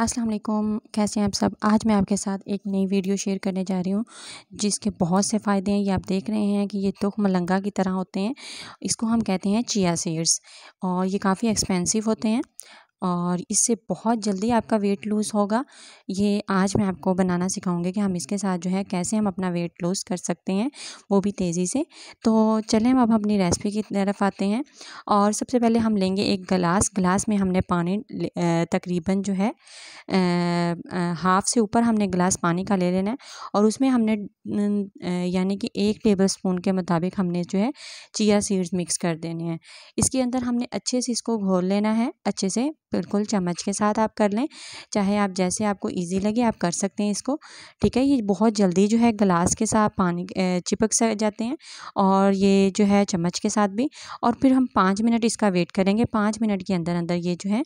अस्सलाम वालेकुम कैसे हैं आप सब आज मैं आपके साथ एक नई वीडियो शेयर करने जा रही हूँ जिसके बहुत से फ़ायदे हैं ये आप देख रहे हैं कि ये तुख मलंगा की तरह होते हैं इसको हम कहते हैं चिया सीड्स और ये काफ़ी एक्सपेंसिव होते हैं और इससे बहुत जल्दी आपका वेट लूज़ होगा ये आज मैं आपको बनाना सिखाऊंगी कि हम इसके साथ जो है कैसे हम अपना वेट लूज़ कर सकते हैं वो भी तेज़ी से तो चलें हम अब अपनी रेसिपी की तरफ आते हैं और सबसे पहले हम लेंगे एक गिलास गिलास में हमने पानी तकरीबन जो है हाफ़ से ऊपर हमने गिलास पानी का ले लेना है और उसमें हमने यानी कि एक टेबल स्पून के मुताबिक हमने जो है चिया सीड्स मिक्स कर देने हैं इसके अंदर हमने अच्छे से इसको घोल लेना है अच्छे से बिल्कुल चम्मच के साथ आप कर लें चाहे आप जैसे आपको ईजी लगे आप कर सकते हैं इसको ठीक है ये बहुत जल्दी जो है ग्लास के साथ पानी चिपक जाते हैं और ये जो है चम्मच के साथ भी और फिर हम पाँच मिनट इसका वेट करेंगे पाँच मिनट के अंदर अंदर ये जो है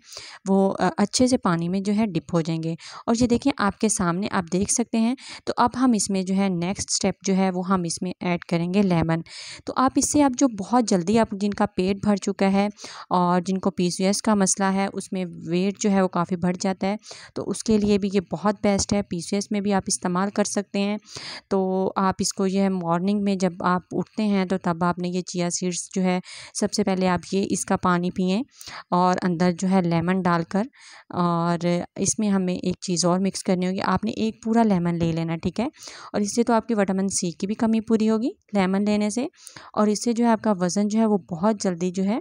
वो अच्छे से पानी में जो है डिप हो जाएंगे और ये देखें आपके सामने आप देख सकते हैं तो अब हम इसमें जो है नेक्स्ट स्टेप जो है वो हम इसमें ऐड करेंगे लेमन तो आप इससे आप जो बहुत जल्दी आप जिनका पेट भर चुका है और जिनको पी का मसला है उसमें इसमें वेट जो है वो काफ़ी बढ़ जाता है तो उसके लिए भी ये बहुत बेस्ट है पी में भी आप इस्तेमाल कर सकते हैं तो आप इसको यह मॉर्निंग में जब आप उठते हैं तो तब आपने ये चिया सीड्स जो है सबसे पहले आप ये इसका पानी पिए और अंदर जो है लेमन डालकर और इसमें हमें एक चीज़ और मिक्स करनी होगी आपने एक पूरा लेमन ले लेना ठीक है और इससे तो आपकी विटामिन सी की भी कमी पूरी होगी लेमन लेने से और इससे जो है आपका वज़न जो है वो बहुत जल्दी जो है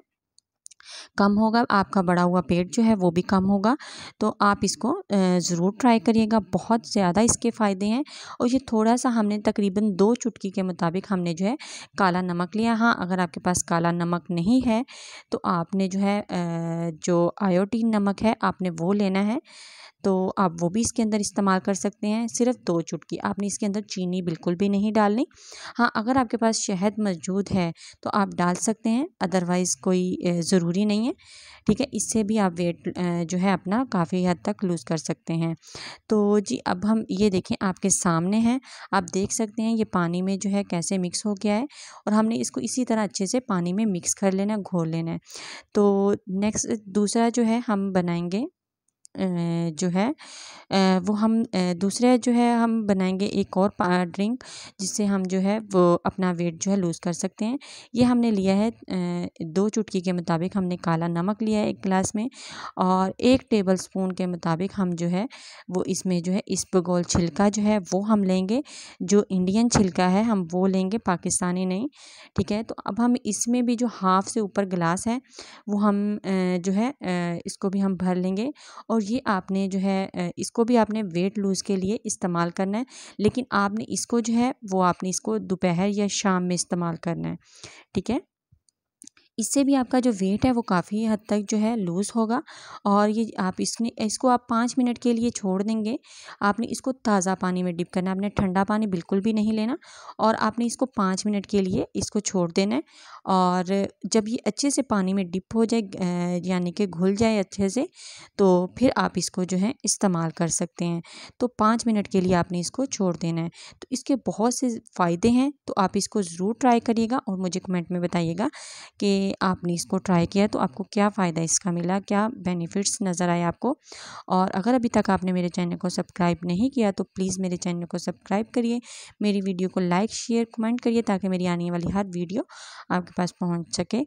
कम होगा आपका बड़ा हुआ पेट जो है वो भी कम होगा तो आप इसको ज़रूर ट्राई करिएगा बहुत ज़्यादा इसके फ़ायदे हैं और ये थोड़ा सा हमने तकरीबन दो चुटकी के मुताबिक हमने जो है काला नमक लिया हाँ अगर आपके पास काला नमक नहीं है तो आपने जो है जो आयोटीन नमक है आपने वो लेना है तो आप वो भी इसके अंदर इस्तेमाल कर सकते हैं सिर्फ दो चुटकी आपने इसके अंदर चीनी बिल्कुल भी नहीं डालनी हाँ अगर आपके पास शहद मौजूद है तो आप डाल सकते हैं अदरवाइज़ कोई ज़रूरी ज़रूरी नहीं है ठीक है इससे भी आप वेट जो है अपना काफ़ी हद तक लूज़ कर सकते हैं तो जी अब हम ये देखें आपके सामने हैं आप देख सकते हैं ये पानी में जो है कैसे मिक्स हो गया है और हमने इसको इसी तरह अच्छे से पानी में मिक्स कर लेना घोल लेना है तो नेक्स्ट दूसरा जो है हम बनाएंगे जो है वो हम दूसरे जो है हम बनाएंगे एक और ड्रिंक जिससे हम जो है वो अपना वेट जो है लूज़ कर सकते हैं ये हमने लिया है दो चुटकी के मुताबिक हमने काला नमक लिया है एक गिलास में और एक टेबल स्पून के मुताबिक हम जो है वो इसमें जो है इस छिलका जो है वो हम लेंगे जो इंडियन छिलका है हम वो लेंगे पाकिस्तानी नहीं ठीक है तो अब हम इसमें भी जो हाफ़ से ऊपर गिलास है वो हम जो है इसको भी हम भर लेंगे और ये आपने जो है इसको भी आपने वेट लूज़ के लिए इस्तेमाल करना है लेकिन आपने इसको जो है वो आपने इसको दोपहर या शाम में इस्तेमाल करना है ठीक है इससे भी आपका जो वेट है वो काफ़ी हद तक जो है लूज़ होगा और ये आप इसने इसको आप पाँच मिनट के लिए छोड़ देंगे आपने इसको ताज़ा पानी में डिप करना है आपने ठंडा पानी बिल्कुल भी नहीं लेना और आपने इसको पाँच मिनट के लिए इसको छोड़ देना है और जब ये अच्छे से पानी में डिप हो जाए यानी कि घुल जाए अच्छे से तो फिर आप इसको जो है इस्तेमाल कर सकते हैं तो पाँच मिनट के लिए आपने इसको छोड़ देना है तो इसके बहुत से फ़ायदे हैं तो आप इसको ज़रूर ट्राई करिएगा और मुझे कमेंट में बताइएगा कि आपने इसको ट्राई किया तो आपको क्या फ़ायदा इसका मिला क्या बेनिफिट्स नज़र आए आपको और अगर अभी तक आपने मेरे चैनल को सब्सक्राइब नहीं किया तो प्लीज़ मेरे चैनल को सब्सक्राइब करिए मेरी वीडियो को लाइक शेयर कमेंट करिए ताकि मेरी आने वाली हर वीडियो आपके पास पहुँच सके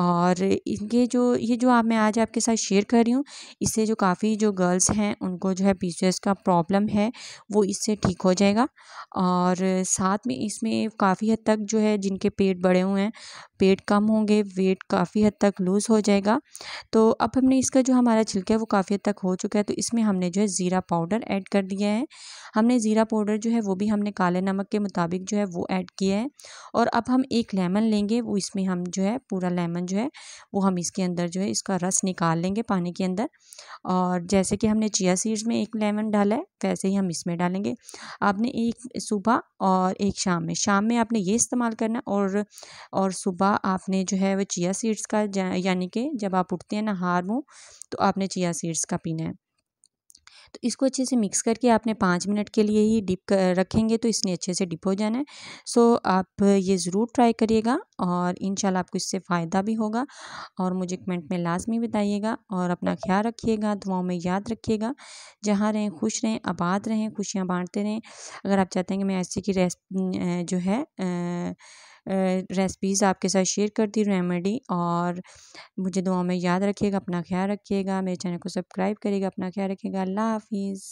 और इनके जो ये जो आप मैं आज आपके साथ शेयर कर रही हूँ इससे जो काफ़ी जो गर्ल्स हैं उनको जो है पी का प्रॉब्लम है वो इससे ठीक हो जाएगा और साथ में इसमें काफ़ी हद तक जो है जिनके पेट बड़े हुए हैं वेट कम होंगे वेट काफ़ी हद तक लूज़ हो जाएगा तो अब हमने इसका जो हमारा छिलका है वो काफ़ी हद तक हो चुका है तो इसमें हमने जो है ज़ीरा पाउडर ऐड कर दिया है हमने ज़ीरा पाउडर जो है वो भी हमने काले नमक के मुताबिक जो है वो ऐड किया है और अब हम एक लेमन लेंगे वो इसमें हम जो है पूरा लेमन जो है वो हम इसके अंदर जो है इसका रस निकाल लेंगे पानी के अंदर और जैसे कि हमने चिया सीड्स में एक लेमन डाला है इसको तो ऐसे ही हम इसमें डालेंगे आपने एक सुबह और एक शाम में शाम में आपने ये इस्तेमाल करना और और सुबह आपने जो है वो चिया सीड्स का यानी कि जब आप उठते हैं ना हार तो आपने चिया सीड्स का पीना है तो इसको अच्छे से मिक्स करके आपने पाँच मिनट के लिए ही डिप रखेंगे तो इसने अच्छे से डिप हो जाना है सो आप ये ज़रूर ट्राई करिएगा और इन आपको इससे फ़ायदा भी होगा और मुझे कमेंट में लाजमी बताइएगा और अपना ख्याल रखिएगा दुआओं में याद रखिएगा जहाँ रहें खुश रहें आबाद रहें खुशियाँ बांटते रहें अगर आप चाहते हैं कि मैं ऐसी की रेस जो है रेसिपीज़ आपके साथ शेयर करती हूँ रेमेडी और मुझे दुआ में याद रखिएगा अपना ख्याल रखिएगा मेरे चैनल को सब्सक्राइब करिएगा अपना ख्याल रखिएगा अल्लाह हाफिज़